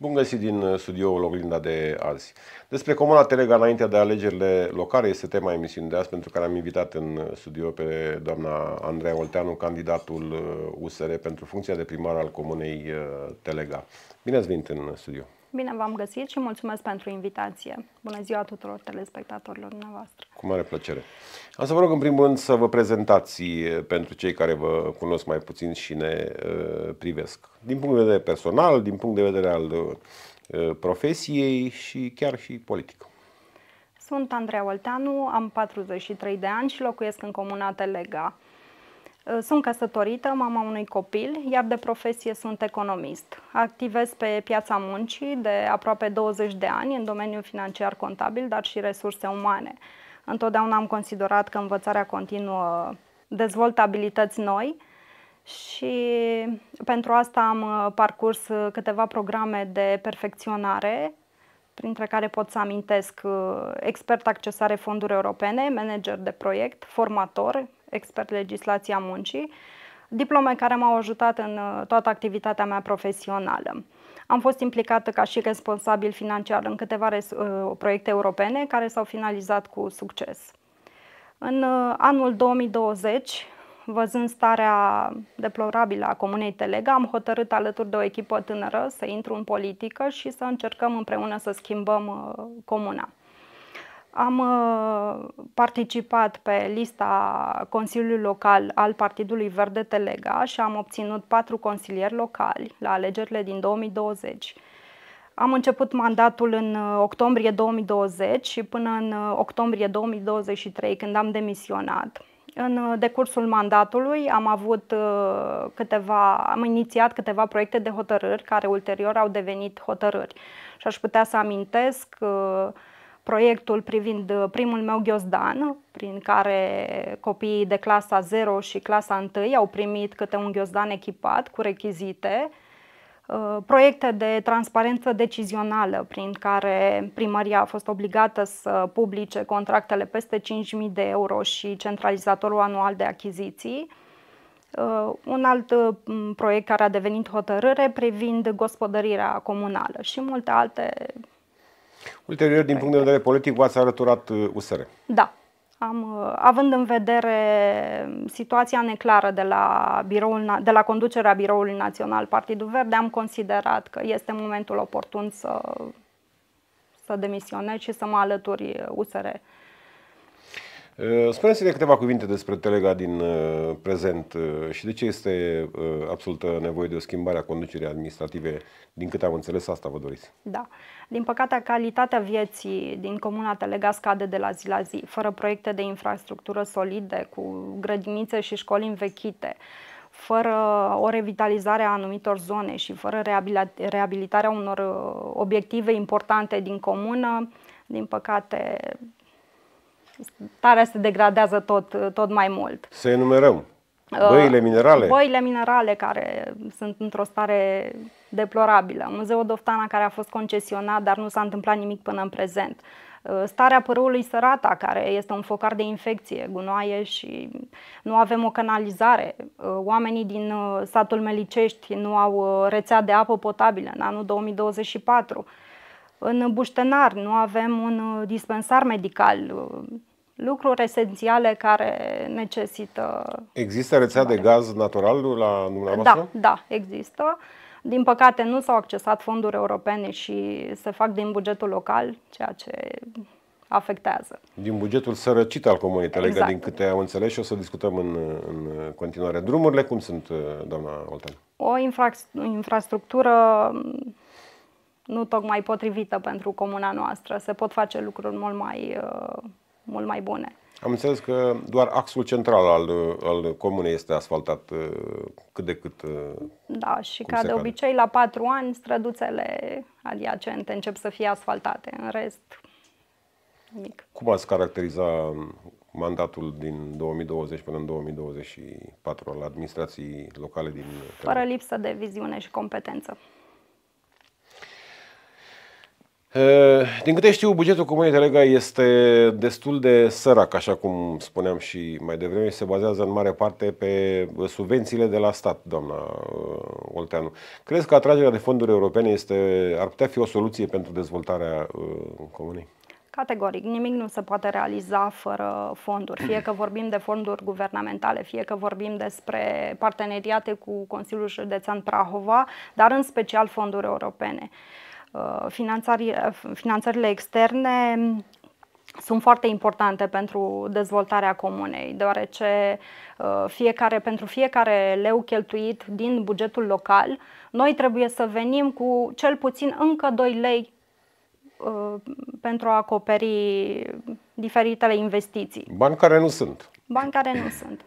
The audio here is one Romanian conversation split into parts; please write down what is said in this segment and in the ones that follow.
Bun găsit din uh, studioul Oglinda de azi. Despre Comuna Telega înainte de alegerile locale este tema emisiunii de azi pentru care am invitat în uh, studio pe doamna Andreea Olteanu, candidatul USR uh, pentru funcția de primar al Comunei Telega. Bine ați venit în studio! Bine v-am găsit și mulțumesc pentru invitație. Bună ziua tuturor telespectatorilor dumneavoastră. Cu mare plăcere. Am să vă rog în primul rând să vă prezentați pentru cei care vă cunosc mai puțin și ne uh, privesc. Din punct de vedere personal, din punct de vedere al uh, profesiei și chiar și politic. Sunt Andreea Olteanu, am 43 de ani și locuiesc în comuna Telega. Uh, sunt căsătorită, mama unui copil, iar de profesie sunt economist. Activez pe piața muncii de aproape 20 de ani în domeniul financiar contabil, dar și resurse umane. Întotdeauna am considerat că învățarea continuă dezvoltă abilități noi și pentru asta am uh, parcurs uh, câteva programe de perfecționare, printre care pot să amintesc expert accesare fonduri europene, manager de proiect, formator, expert legislația muncii, diplome care m-au ajutat în uh, toată activitatea mea profesională. Am fost implicată ca și responsabil financiar în câteva uh, proiecte europene care s-au finalizat cu succes. În uh, anul 2020, văzând starea deplorabilă a Comunei Telega, am hotărât alături de o echipă tânără să intru în politică și să încercăm împreună să schimbăm comuna. Am uh, participat pe lista Consiliului Local al Partidului Verde Telega și am obținut patru consilieri locali la alegerile din 2020. Am început mandatul în uh, octombrie 2020 și până în uh, octombrie 2023, când am demisionat. În decursul mandatului am avut câteva, am inițiat câteva proiecte de hotărâri care ulterior au devenit hotărâri. Și aș putea să amintesc proiectul privind uh, primul meu ghiozdan, prin care copiii de clasa 0 și clasa 1 au primit câte un ghiozdan echipat cu rechizite, uh, proiecte de transparență decizională, prin care primăria a fost obligată să publice contractele peste 5.000 de euro și centralizatorul anual de achiziții, uh, un alt proiect care a devenit hotărâre privind gospodărirea comunală și multe alte Ulterior, din punct de vedere politic, v-ați arăturat USR. Uh, da. Am, uh, având în vedere situația neclară de la, biroul, de la conducerea Biroului Național Partidul Verde, am considerat că este momentul oportun să, să demisionez și să mă alături USR. Uh, Eh, spuneți-ne câteva cuvinte despre Telega din eh, prezent eh, și de ce este absolută nevoie de o schimbare a conducerii administrative. Din câte am înțeles, asta vă doriți. Da. Din păcate, calitatea vieții din comuna Telega scade de la zi la zi, fără proiecte de infrastructură solide, cu grădinițe și școli învechite, fără o revitalizare a anumitor zone și fără reabilitarea unor obiective importante din comună, din păcate, starea se degradează tot, tot mai mult. Să enumerăm. Uh, Băile minerale. Băile minerale care sunt într-o stare deplorabilă. Muzeul Doftana care a fost concesionat, dar nu s-a întâmplat nimic până în prezent. Uh, starea părului sărata, care este un focar de infecție, gunoaie și nu avem o canalizare. Uh, oamenii din satul Melicești nu au rețea de apă potabilă în anul 2024. În Buștenar nu avem un dispensar medical lucruri esențiale care necesită... Există rețea de gaz natural la dumneavoastră? Da, da, există. Din păcate nu s-au accesat fonduri europene și se fac din bugetul local, ceea ce afectează. Din bugetul sărăcit al comunității, exact. din câte am înțeles și o să discutăm în, în continuare. Drumurile cum sunt, uh, doamna Oltan? O infra infrastructură mm, nu tocmai potrivită pentru comuna noastră. Se pot face lucruri mult mai uh, mult mai bune. Am înțeles că doar axul central al, al comunei este asfaltat uh, cât de cât. Uh, da, și ca de obicei, la patru ani, străduțele adiacente încep să fie asfaltate. În rest, nimic. Cum ați caracteriza um, mandatul din 2020 până în 2024 al administrației locale din. Fără lipsă de viziune și competență. Ă, din câte știu, bugetul Comunei Telega este destul de sărac, așa cum spuneam și mai devreme, se bazează în mare parte pe subvențiile de la stat, doamna ă, Olteanu. Crezi că atragerea de fonduri europene este, ar putea fi o soluție pentru dezvoltarea ă, Comunei? Categoric, nimic nu se poate realiza fără fonduri, fie că vorbim de fonduri guvernamentale, fie că vorbim despre parteneriate cu Consiliul Județean Prahova, dar în special fonduri europene. Uh, finanțările externe sunt foarte importante pentru dezvoltarea comunei, deoarece uh, fiecare, pentru fiecare leu cheltuit din bugetul local, noi trebuie să venim cu cel puțin încă 2 lei uh, pentru a acoperi diferitele investiții. Bani care nu sunt. Bani care nu sunt.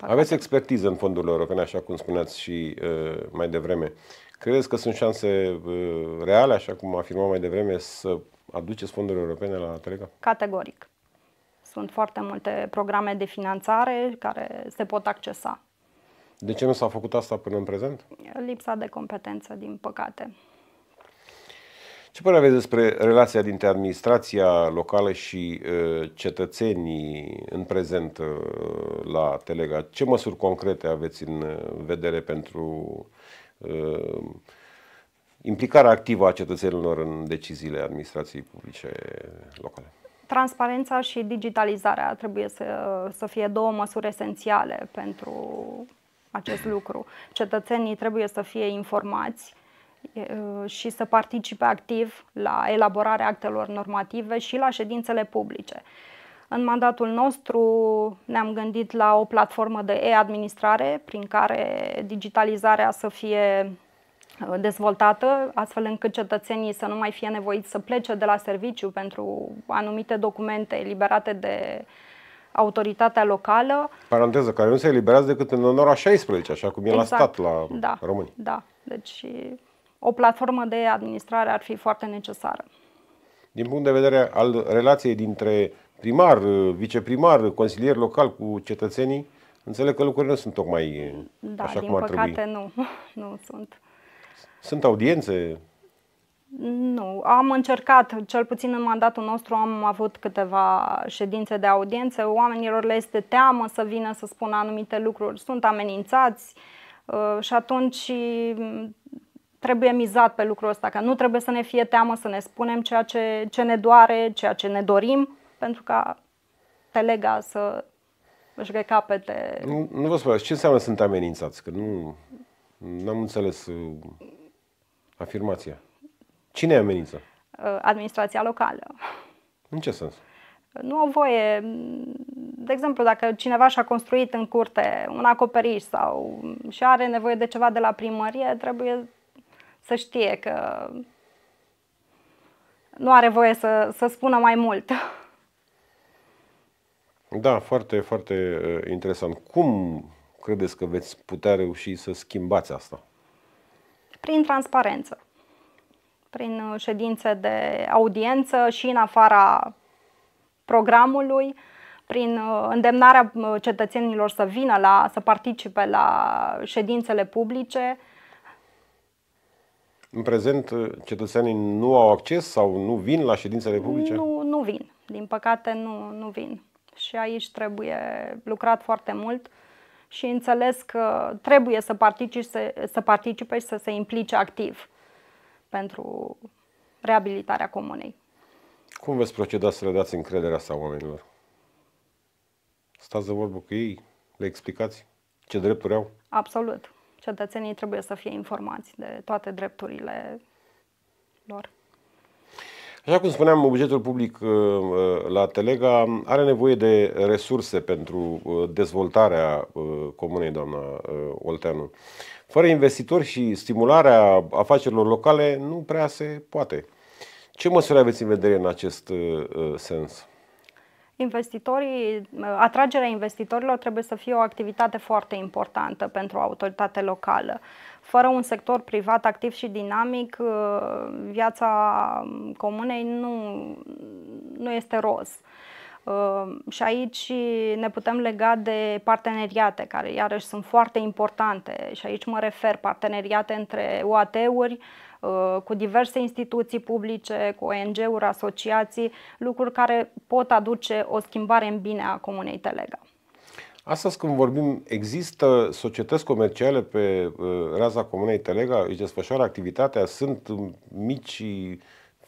Aveți expertiză în fondurile europene, așa cum spuneați și uh, mai devreme. Credeți că sunt șanse uh, reale, așa cum afirmam mai devreme, să aduceți fondurile europene la Telecom? Categoric. Sunt foarte multe programe de finanțare care se pot accesa. De ce nu s-a făcut asta până în prezent? Lipsa de competență, din păcate. Ce părere aveți despre relația dintre administrația locală și uh, cetățenii în prezent uh, la Telega? Ce măsuri concrete aveți în uh, vedere pentru uh, implicarea activă a cetățenilor în deciziile administrației publice locale? Transparența și digitalizarea trebuie să, să fie două măsuri esențiale pentru acest lucru. Cetățenii trebuie să fie informați și să participe activ la elaborarea actelor normative și la ședințele publice. În mandatul nostru ne-am gândit la o platformă de e-administrare prin care digitalizarea să fie dezvoltată, astfel încât cetățenii să nu mai fie nevoiți să plece de la serviciu pentru anumite documente eliberate de autoritatea locală. Paranteză, care nu se eliberează decât în onora 16, așa cum e exact. la stat la da, români. Da, deci o platformă de administrare ar fi foarte necesară. Din punct de vedere al relației dintre primar, viceprimar, consilier local cu cetățenii, înțeleg că lucrurile nu sunt tocmai da, așa cum ar păcate, trebui. Da, din păcate nu, nu sunt. Sunt audiențe? Nu, am încercat, cel puțin în mandatul nostru am avut câteva ședințe de audiențe, oamenilor le este teamă să vină să spună anumite lucruri, sunt amenințați uh, și atunci trebuie mizat pe lucrul ăsta, că nu trebuie să ne fie teamă să ne spunem ceea ce, ce ne doare, ceea ce ne dorim, pentru ca telega să își recapete. Nu, nu vă spuneați, ce înseamnă sunt amenințați? Că nu am înțeles uh, afirmația. Cine amenință? Uh, administrația locală. În ce sens? Nu au voie. De exemplu, dacă cineva și-a construit în curte un acoperiș sau și are nevoie de ceva de la primărie, trebuie să știe că nu are voie să, să spună mai mult. Da, foarte, foarte interesant. Cum credeți că veți putea reuși să schimbați asta? Prin transparență, prin uh, ședințe de audiență și în afara programului, prin uh, îndemnarea uh, cetățenilor să vină la, să participe la ședințele publice, în prezent, cetățenii nu au acces sau nu vin la ședințele publice? Nu, nu vin. Din păcate, nu, nu vin. Și aici trebuie lucrat foarte mult și înțeles că trebuie să participe, să, să participe și să se implice activ pentru reabilitarea comunei. Cum veți proceda să le dați încrederea asta oamenilor? Stați de vorbă cu ei, le explicați ce drepturi au? Absolut cetățenii trebuie să fie informați de toate drepturile lor. Așa cum spuneam, bugetul public uh, uh, la Telega are nevoie de resurse pentru uh, dezvoltarea comunei, doamna Olteanu. Fără investitori și stimularea afacerilor locale nu prea se poate. Ce măsuri aveți în vedere în acest sens? investitorii, atragerea investitorilor trebuie să fie o activitate foarte importantă pentru autoritate locală. Fără un sector privat activ și dinamic, ă, viața comunei nu, nu este roz. Ehm, și aici ne putem lega de parteneriate, care iarăși sunt foarte importante. Și aici mă refer parteneriate între OAT-uri, ehm, cu diverse instituții publice, cu ONG-uri, asociații, lucruri care pot aduce o schimbare în bine a comunei Telega. Astăzi când vorbim, există societăți comerciale pe ehm, raza Comunei Telega, își desfășoară activitatea, sunt mici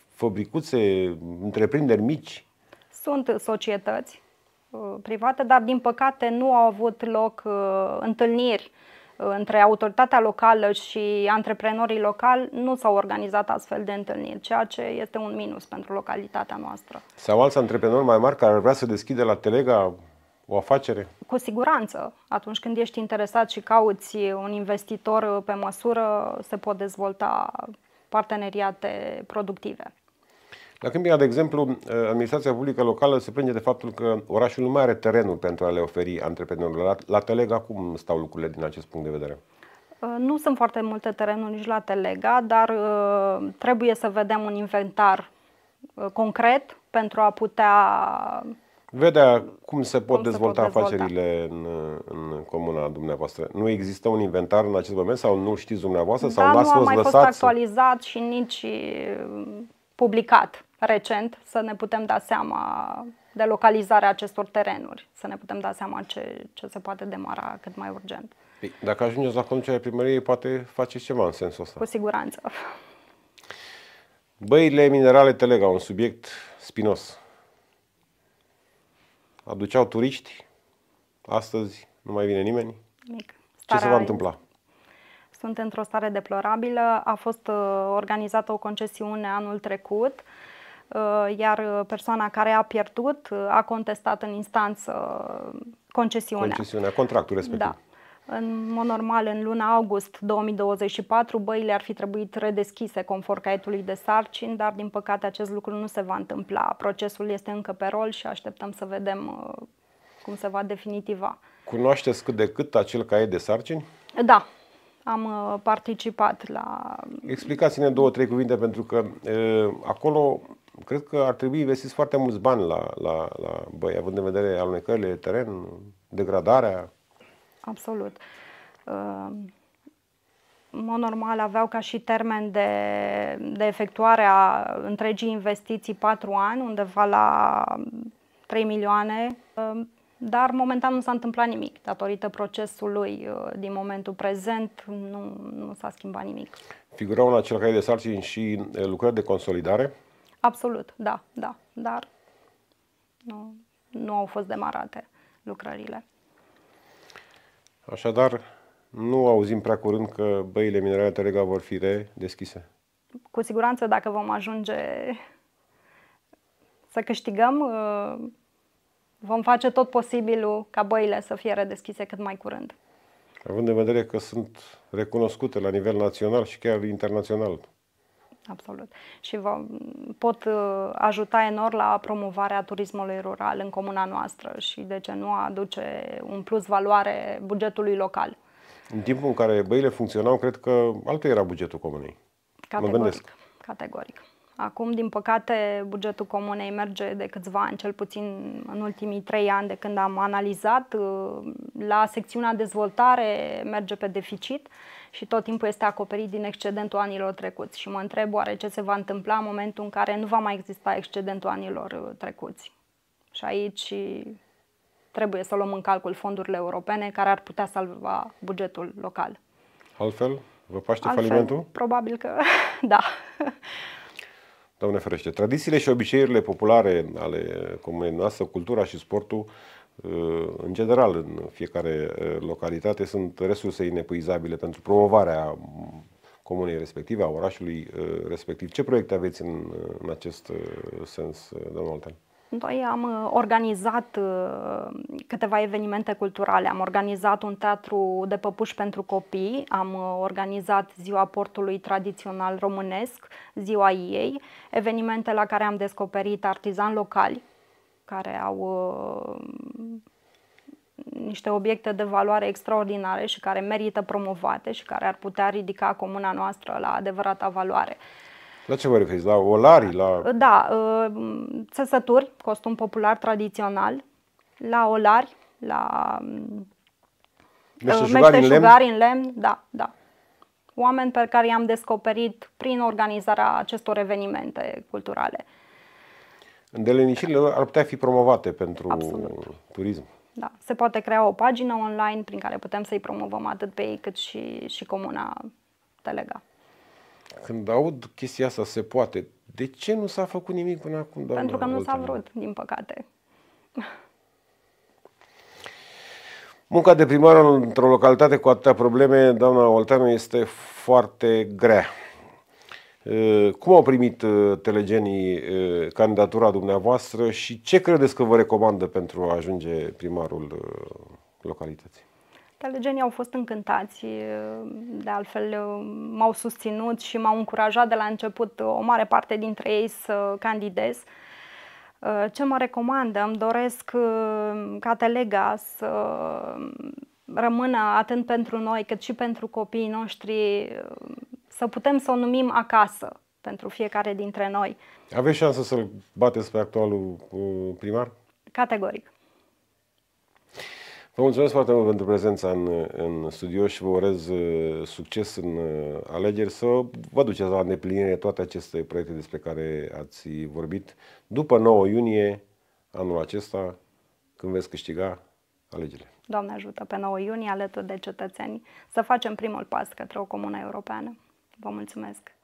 fabricuțe, întreprinderi mici sunt societăți uh, private, dar din păcate nu au avut loc uh, întâlniri uh, între autoritatea locală și antreprenorii locali nu s-au organizat astfel de întâlniri, ceea ce este un minus pentru localitatea noastră. Sau alți antreprenori mai mari care ar vrea să deschidă la Telega o afacere? Cu siguranță. Atunci când ești interesat și cauți un investitor pe măsură, se pot dezvolta parteneriate productive. La Câmpina, de exemplu, administrația publică locală se plânge de faptul că orașul nu mai are terenul pentru a le oferi antreprenorilor. La, la Telega cum stau lucrurile din acest punct de vedere? Uh, nu sunt foarte multe terenuri nici la Telega, dar uh, trebuie să vedem un inventar uh, concret pentru a putea vedea cum se pot cum dezvolta afacerile în, în comuna dumneavoastră. Nu există un inventar în acest moment sau nu știți dumneavoastră? Da, sau nu a mai fost lăsat? actualizat și nici publicat recent să ne putem da seama de localizarea acestor terenuri, să ne putem da seama ce, ce se poate demara cât mai urgent. Dacă ajungeți la conducerea primăriei, poate faceți ceva în sensul ăsta. Cu siguranță. Băile minerale Telega, un subiect spinos. Aduceau turiști, astăzi nu mai vine nimeni. Mic. Ce se va întâmpla? Sunt într-o stare deplorabilă. A fost uh, organizată o concesiune anul trecut. Uh, iar uh, persoana care a pierdut uh, a contestat în instanță concesiunea. Concesiunea, contractul respectiv. Da. În mod normal, în luna august 2024, băile ar fi trebuit redeschise conform caietului de sarcini, dar din păcate acest lucru nu se va întâmpla. Procesul este încă pe rol și așteptăm să vedem cum se va definitiva. Cunoașteți cât de cât acel caiet de sarcini? Da, am participat la... Explicați-ne două, trei cuvinte, pentru că e, acolo Cred că ar trebui investiți foarte mulți bani la, la, la băi, având în vedere alunecările de teren, degradarea. Absolut. Ehm, în mod normal aveau ca și termen de, de efectuare a întregii investiții 4 ani, undeva la 3 milioane, ehm, dar momentan nu s-a întâmplat nimic. Datorită procesului uh, din momentul prezent, nu, nu s-a schimbat nimic. Figurau în acel caiet de sarcini și eh, lucrări de consolidare? Absolut, da, da, dar nu, nu au fost demarate lucrările. Așadar, nu auzim prea curând că băile minerale Telega vor fi redeschise. Cu siguranță, dacă vom ajunge să câștigăm, uh, vom face tot posibilul ca băile să fie redeschise cât mai curând. Având în vedere că sunt recunoscute la nivel național și chiar internațional Absolut. Și vă pot uh, ajuta enorm la promovarea turismului rural în comuna noastră și de ce nu aduce un plus valoare bugetului local. În timpul în care băile funcționau, cred că altul era bugetul comunei. Categoric, mă gândesc. Categoric. Acum, din păcate, bugetul comunei merge de câțiva ani, cel puțin în ultimii trei ani de când am analizat. Uh, la secțiunea dezvoltare merge pe deficit și tot timpul este acoperit din excedentul anilor trecuți și mă întreb oare ce se va întâmpla în momentul în care nu va mai exista excedentul anilor uh, trecuți. Și aici trebuie să luăm în calcul fondurile europene care ar putea salva bugetul local. Altfel, vă paște Altfel, falimentul? Probabil că da. Doamne ferește, tradițiile și obiceiurile populare ale comunei noastre, cultura și sportul în general, în fiecare localitate sunt resurse inepuizabile pentru promovarea comunei respective, a orașului respectiv. Ce proiecte aveți în, în acest sens, domnul Altan? Noi am organizat câteva evenimente culturale. Am organizat un teatru de păpuși pentru copii, am organizat Ziua Portului Tradițional Românesc, ziua ei, evenimente la care am descoperit artizani locali care au uh, niște obiecte de valoare extraordinare și care merită promovate și care ar putea ridica comuna noastră la adevărata valoare. La ce vă referiți? La olarii? La... Da, uh, țesături, costum popular tradițional, la olari, la meșteșugari, uh, meșteșugari în, lemn. în lemn, da, da. Oameni pe care i-am descoperit prin organizarea acestor evenimente culturale. Îndelenicirile lor ar putea fi promovate pentru Absolut. turism. Da. Se poate crea o pagină online prin care putem să-i promovăm atât pe ei cât și, și comuna Telega. Când aud chestia asta, se poate. De ce nu s-a făcut nimic până acum? Doamna Pentru că nu s-a vrut, din păcate. Munca de primar într-o localitate cu atâtea probleme, doamna Olteanu, este foarte grea. Eh, cum au primit eh, telegenii eh, candidatura dumneavoastră și ce credeți că vă recomandă pentru a ajunge primarul localității? Telegenii au fost încântați, de altfel m-au susținut și m-au încurajat de la început o mare parte dintre ei să candidez. Ce mă recomandă? Îmi doresc ca Telega să rămână atât pentru noi cât și pentru copiii noștri să putem să o numim acasă pentru fiecare dintre noi. Aveți șansă să-l bateți pe actualul uh, primar? Categoric. Vă mulțumesc foarte mult pentru prezența în, în studio și vă urez uh, succes în uh, alegeri, să vă duceți la îndeplinire toate aceste proiecte despre care ați vorbit după 9 iunie anul acesta, când veți câștiga alegerile. Doamne ajută, pe 9 iunie, alături de cetățeni, să facem primul pas către o comună europeană. Vă mulțumesc!